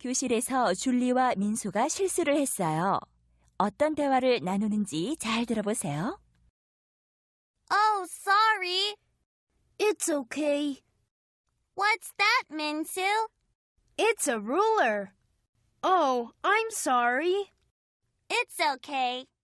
교실에서 줄리와 민수가 실수를 했어요. 어떤 대화를 나누는지 잘 들어보세요. Oh, sorry. It's okay. What's that, Minsu? It's a ruler. Oh, I'm sorry. It's okay.